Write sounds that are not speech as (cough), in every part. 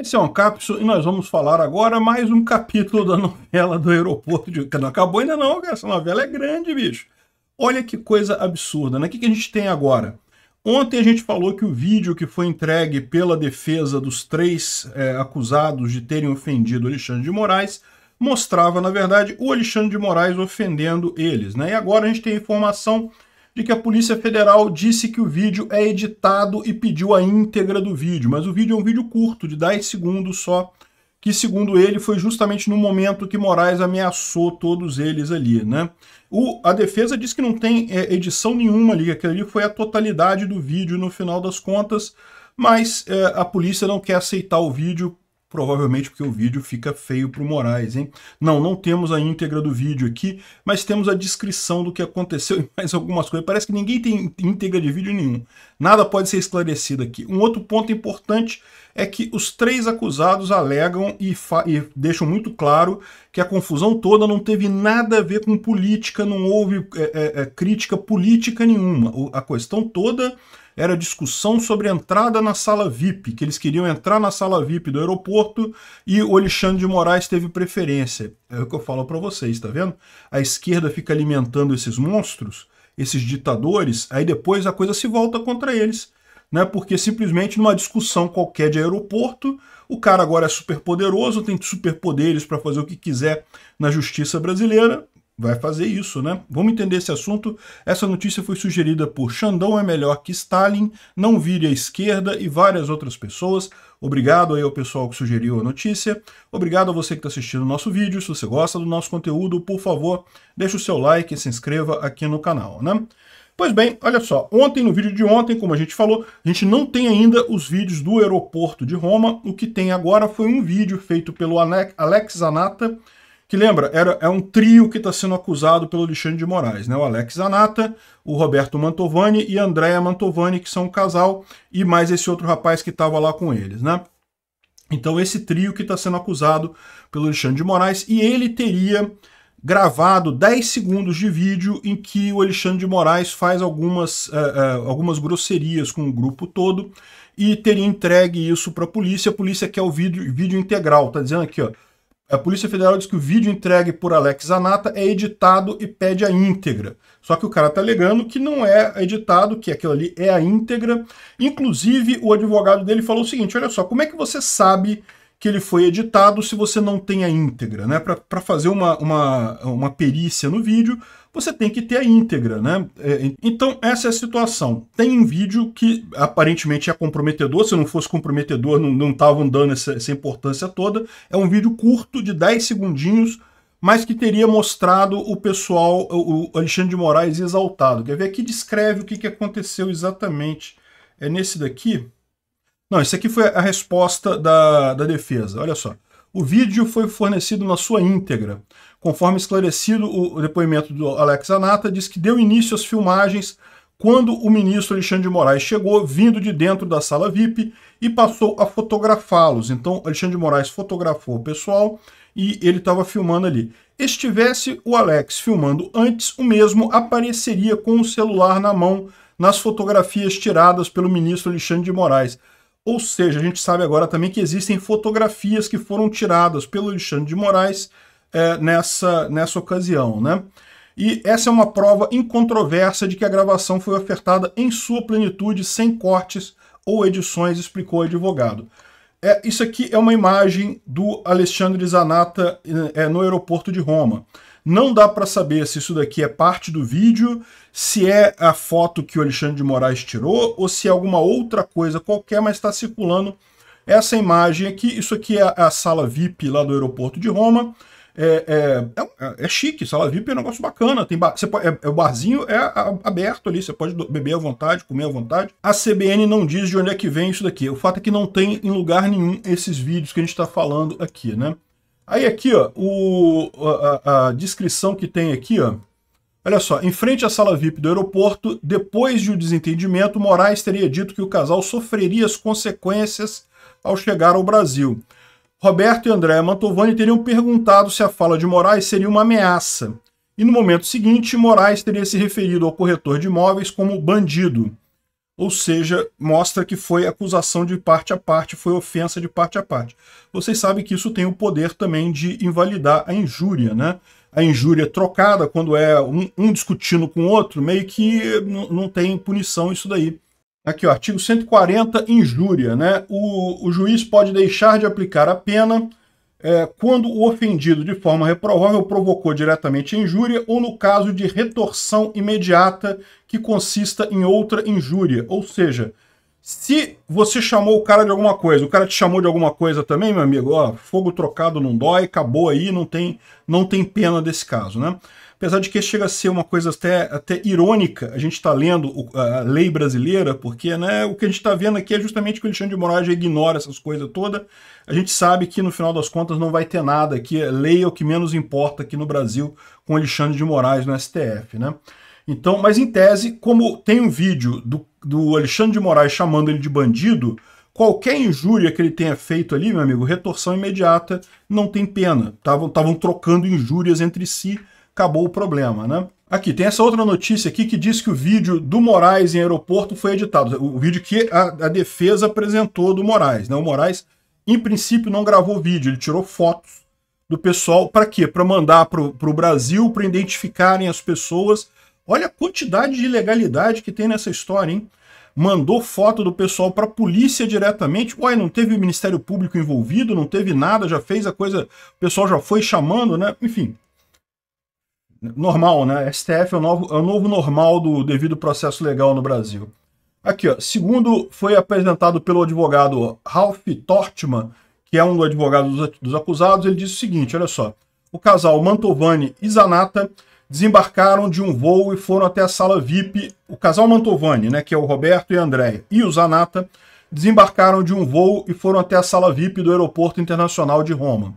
Esse é um capítulo e nós vamos falar agora mais um capítulo da novela do aeroporto de... Não acabou ainda não, Essa novela é grande, bicho. Olha que coisa absurda, né? O que, a gente tem agora? Ontem a gente falou que o vídeo que foi entregue pela defesa dos três é, acusados de terem ofendido Alexandre de Moraes mostrava, na verdade, o Alexandre de Moraes ofendendo eles, né? E agora a gente tem informação de que a Polícia Federal disse que o vídeo é editado e pediu a íntegra do vídeo, mas o vídeo é um vídeo curto, de 10 segundos só, que segundo ele foi justamente no momento que Moraes ameaçou todos eles ali, né? O, a defesa diz que não tem é, edição nenhuma ali, aquilo ali foi a totalidade do vídeo no final das contas, mas é, a polícia não quer aceitar o vídeo provavelmente porque o vídeo fica feio para o Moraes, hein? Não, não temos a íntegra do vídeo aqui, mas temos a descrição do que aconteceu (laughs) e mais algumas coisas. Parece que ninguém tem íntegra de vídeo nenhum. Nada pode ser esclarecido aqui. Um outro ponto importante é que os três acusados alegam e, e deixam muito claro que a confusão toda não teve nada a ver com política, não houve é, é, é crítica política nenhuma. a questão toda era discussão sobre entrada na sala VIP, que eles queriam entrar na sala VIP do aeroporto e o Alexandre de Moraes teve preferência. É o que eu falo para vocês, tá vendo? A esquerda fica alimentando esses monstros, esses ditadores, aí depois a coisa se volta contra eles. Né, porque simplesmente numa discussão qualquer de aeroporto, o cara agora é super poderoso, tem superpoderes para fazer o que quiser na justiça brasileira, vai fazer isso, né? Vamos entender esse assunto. Essa notícia foi sugerida por Xandão é melhor que Stalin, não vire a esquerda e várias outras pessoas. Obrigado aí ao pessoal que sugeriu a notícia. Obrigado a você que está assistindo o nosso vídeo. Se você gosta do nosso conteúdo, por favor, deixe o seu like e se inscreva aqui no canal, né? Pois bem, olha só, ontem, no vídeo de ontem, como a gente falou, a gente não tem ainda os vídeos do aeroporto de Roma. O que tem agora foi um vídeo feito pelo Alex Anata, que lembra, era, é um trio que está sendo acusado pelo Alexandre de Moraes, né? O Alex Zanata, o Roberto Mantovani e a Andrea Mantovani, que são um casal, e mais esse outro rapaz que estava lá com eles, né? Então, esse trio que está sendo acusado pelo Alexandre de Moraes, e ele teria gravado 10 segundos de vídeo em que o Alexandre de Moraes faz algumas, uh, uh, algumas grosserias com o grupo todo e teria entregue isso para a polícia. A polícia quer o vídeo, vídeo integral, tá dizendo aqui, ó a Polícia Federal diz que o vídeo entregue por Alex Anata é editado e pede a íntegra. Só que o cara está alegando que não é editado, que aquilo ali é a íntegra. Inclusive, o advogado dele falou o seguinte: olha só, como é que você sabe que ele foi editado se você não tem a íntegra, né? Para fazer uma, uma, uma perícia no vídeo, você tem que ter a íntegra, né? É, então, essa é a situação. Tem um vídeo que aparentemente é comprometedor, se não fosse comprometedor, não estavam dando essa, essa importância toda. É um vídeo curto, de 10 segundinhos, mas que teria mostrado o pessoal, o Alexandre de Moraes exaltado. Quer ver? Aqui descreve o que, que aconteceu exatamente. É nesse daqui? Não, esse aqui foi a resposta da, da defesa. Olha só. O vídeo foi fornecido na sua íntegra. Conforme esclarecido, o depoimento do Alex Anata diz que deu início às filmagens quando o ministro Alexandre de Moraes chegou vindo de dentro da sala VIP e passou a fotografá-los. Então, Alexandre de Moraes fotografou o pessoal e ele estava filmando ali. Estivesse o Alex filmando antes, o mesmo apareceria com o celular na mão nas fotografias tiradas pelo ministro Alexandre de Moraes. Ou seja, a gente sabe agora também que existem fotografias que foram tiradas pelo Alexandre de Moraes é, nessa, nessa ocasião, né? E essa é uma prova incontroversa de que a gravação foi ofertada em sua plenitude, sem cortes ou edições, explicou o advogado. É, isso aqui é uma imagem do Alexandre Zanata é, no aeroporto de Roma. Não dá para saber se isso daqui é parte do vídeo, se é a foto que o Alexandre de Moraes tirou ou se é alguma outra coisa qualquer, mas está circulando essa imagem aqui. Isso aqui é a sala VIP lá do aeroporto de Roma. É, é, é, é chique, sala VIP é um negócio bacana. Tem bar, você pode, é, é, o barzinho é aberto ali, você pode beber à vontade, comer à vontade. A CBN não diz de onde é que vem isso daqui. O fato é que não tem em lugar nenhum esses vídeos que a gente está falando aqui, né? Aí aqui, ó, o, a, a descrição que tem aqui, ó, Olha só, em frente à sala VIP do aeroporto, depois de um desentendimento, Moraes teria dito que o casal sofreria as consequências ao chegar ao Brasil. Roberto e André Mantovani teriam perguntado se a fala de Moraes seria uma ameaça. E no momento seguinte, Moraes teria se referido ao corretor de imóveis como bandido ou seja, mostra que foi acusação de parte a parte, foi ofensa de parte a parte. Vocês sabem que isso tem o poder também de invalidar a injúria, né? A injúria trocada, quando é um, um discutindo com o outro, meio que não tem punição isso daí. Aqui, ó, artigo 140, injúria, né? O, o juiz pode deixar de aplicar a pena é, quando o ofendido de forma reprovável provocou diretamente injúria ou no caso de retorção imediata que consista em outra injúria. Ou seja, se você chamou o cara de alguma coisa, o cara te chamou de alguma coisa também, meu amigo, ó, fogo trocado não dói, acabou aí, não tem, não tem pena desse caso, né? apesar de que chega a ser uma coisa até, até irônica, a gente está lendo a lei brasileira, porque né, o que a gente está vendo aqui é justamente que o Alexandre de Moraes ignora essas coisas todas. A gente sabe que no final das contas não vai ter nada, que é lei é o que menos importa aqui no Brasil com Alexandre de Moraes no STF. Né? Então, mas em tese, como tem um vídeo do, do Alexandre de Moraes chamando ele de bandido, qualquer injúria que ele tenha feito ali, meu amigo, retorção imediata, não tem pena. Estavam trocando injúrias entre si acabou o problema, né? Aqui, tem essa outra notícia aqui que diz que o vídeo do Moraes em aeroporto foi editado. O vídeo que a, a defesa apresentou do Moraes. Né? O Moraes, em princípio, não gravou vídeo, ele tirou fotos do pessoal. Para quê? Para mandar para o Brasil, para identificarem as pessoas. Olha a quantidade de ilegalidade que tem nessa história, hein? Mandou foto do pessoal para a polícia diretamente. Uai, não teve Ministério Público envolvido, não teve nada, já fez a coisa, o pessoal já foi chamando, né? Enfim, normal, né? STF é o novo, é o novo normal do devido processo legal no Brasil. Aqui, ó, segundo foi apresentado pelo advogado Ralph Tortman, que é um do advogado dos, dos acusados, ele disse o seguinte, olha só, o casal Mantovani e Zanata desembarcaram de um voo e foram até a sala VIP. O casal Mantovani, né, que é o Roberto e a Andréia, e o Zanata, desembarcaram de um voo e foram até a sala VIP do Aeroporto Internacional de Roma.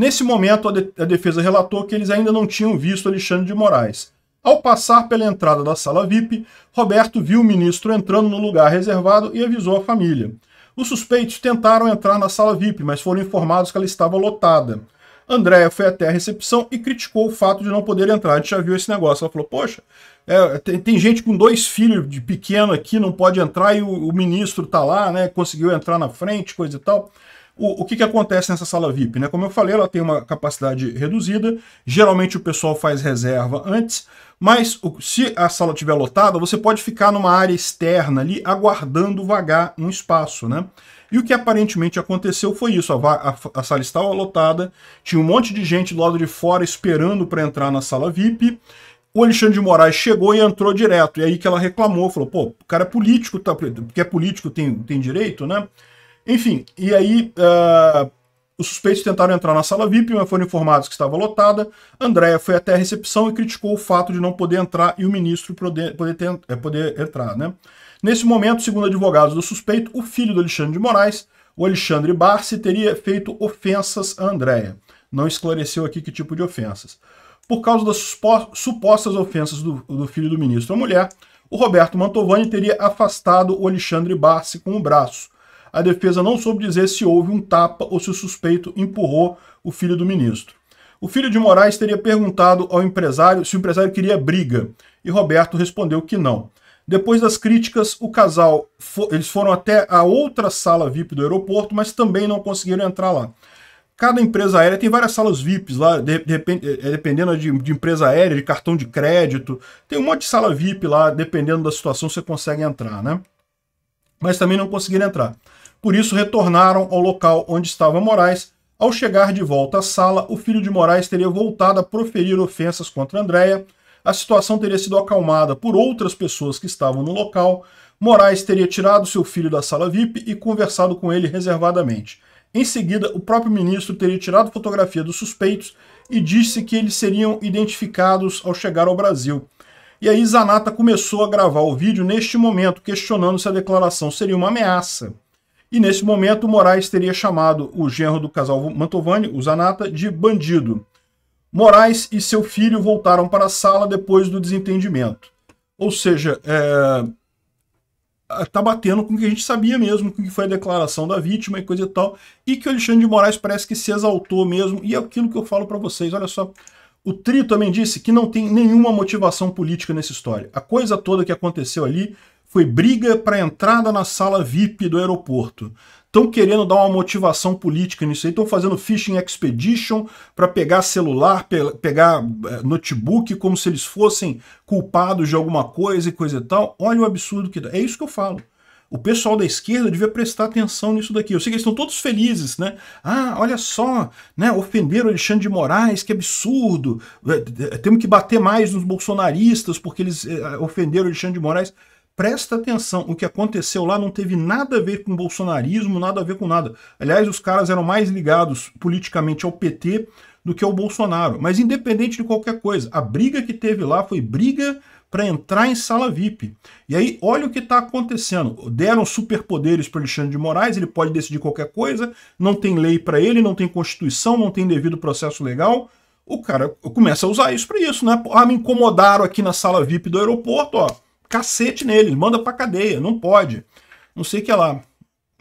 Nesse momento, a defesa relatou que eles ainda não tinham visto Alexandre de Moraes. Ao passar pela entrada da sala VIP, Roberto viu o ministro entrando no lugar reservado e avisou a família. Os suspeitos tentaram entrar na sala VIP, mas foram informados que ela estava lotada. Andréia foi até a recepção e criticou o fato de não poder entrar. A gente já viu esse negócio. Ela falou: Poxa, é, tem, tem, gente com dois filhos de pequeno aqui, não pode entrar, e o, o ministro está lá, né? Conseguiu entrar na frente, coisa e tal o, o que, que acontece nessa sala VIP? Né? Como eu falei, ela tem uma capacidade reduzida, geralmente o pessoal faz reserva antes, mas o, se a sala estiver lotada, você pode ficar numa área externa ali, aguardando vagar um espaço, né? E o que aparentemente aconteceu foi isso, a, a, a sala estava lotada, tinha um monte de gente do lado de fora esperando para entrar na sala VIP, o Alexandre de Moraes chegou e entrou direto. E aí que ela reclamou, falou, pô, o cara é político, tá, porque é político tem, tem direito, né? Enfim, e aí uh, os suspeitos tentaram entrar na sala VIP, mas foram informados que estava lotada. Andréa foi até a recepção e criticou o fato de não poder entrar e o ministro poder, poder, ter, é, poder entrar. Né? Nesse momento, segundo advogados do suspeito, o filho do Alexandre de Moraes, o Alexandre Barsi, teria feito ofensas a Andréa. Não esclareceu aqui que tipo de ofensas. Por causa das supostas ofensas do, do filho do ministro à mulher, o Roberto Mantovani teria afastado o Alexandre Barsi com o braço a defesa não soube dizer se houve um tapa ou se o suspeito empurrou o filho do ministro. O filho de Moraes teria perguntado ao empresário se o empresário queria briga, e Roberto respondeu que não. Depois das críticas, o casal fo eles foram até a outra sala VIP do aeroporto, mas também não conseguiram entrar lá. Cada empresa aérea tem várias salas VIPs lá, de, de, é, é, dependendo de, de, empresa aérea, de cartão de crédito. Tem um monte de sala VIP lá, dependendo da situação, você consegue entrar, né? Mas também não conseguiram entrar. Por isso retornaram ao local onde estava Moraes. Ao chegar de volta à sala, o filho de Moraes teria voltado a proferir ofensas contra Andréia. A situação teria sido acalmada por outras pessoas que estavam no local. Moraes teria tirado seu filho da sala VIP e conversado com ele reservadamente. Em seguida, o próprio ministro teria tirado fotografia dos suspeitos e disse que eles seriam identificados ao chegar ao Brasil. E aí Zanata começou a gravar o vídeo neste momento, questionando se a declaração seria uma ameaça. E nesse momento, Moraes teria chamado o genro do casal Mantovani, o Zanata, de bandido. Moraes e seu filho voltaram para a sala depois do desentendimento. Ou seja, é, é... tá batendo com o que a gente sabia mesmo, com o que foi a declaração da vítima e coisa e tal, e que o Alexandre de Moraes parece que se exaltou mesmo, e é aquilo que eu falo para vocês, olha só. O Trio também disse que não tem nenhuma motivação política nessa história. A coisa toda que aconteceu ali foi briga para entrada na sala VIP do aeroporto. Estão querendo dar uma motivação política nisso aí, estão fazendo phishing expedition para pegar celular, pe pegar eh, notebook, como se eles fossem culpados de alguma coisa e coisa e tal. Olha o absurdo que dá. É isso que eu falo. O pessoal da esquerda devia prestar atenção nisso daqui. Eu sei que eles estão todos felizes, né? Ah, olha só, né? Ofenderam Alexandre de Moraes, que absurdo. É, é, temos que bater mais nos bolsonaristas porque eles eh, ofenderam Alexandre de Moraes presta atenção, o que aconteceu lá não teve nada a ver com bolsonarismo, nada a ver com nada. Aliás, os caras eram mais ligados politicamente ao PT do que ao Bolsonaro. Mas independente de qualquer coisa, a briga que teve lá foi briga para entrar em sala VIP. E aí, olha o que está acontecendo. Deram superpoderes para Alexandre de Moraes, ele pode decidir qualquer coisa, não tem lei para ele, não tem constituição, não tem devido processo legal, o cara começa a usar isso para isso, né? Ah, me incomodaram aqui na sala VIP do aeroporto, ó cacete neles, manda pra cadeia, não pode. Não sei o que lá.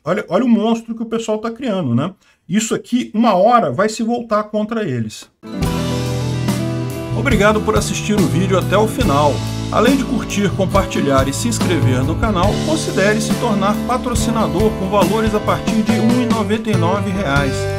Olha, olha o monstro que o pessoal está criando, né? Isso aqui, uma hora, vai se voltar contra eles. Obrigado por assistir o vídeo até o final. Além de curtir, compartilhar e se inscrever no canal, considere se tornar patrocinador com valores a partir de R$ 1,99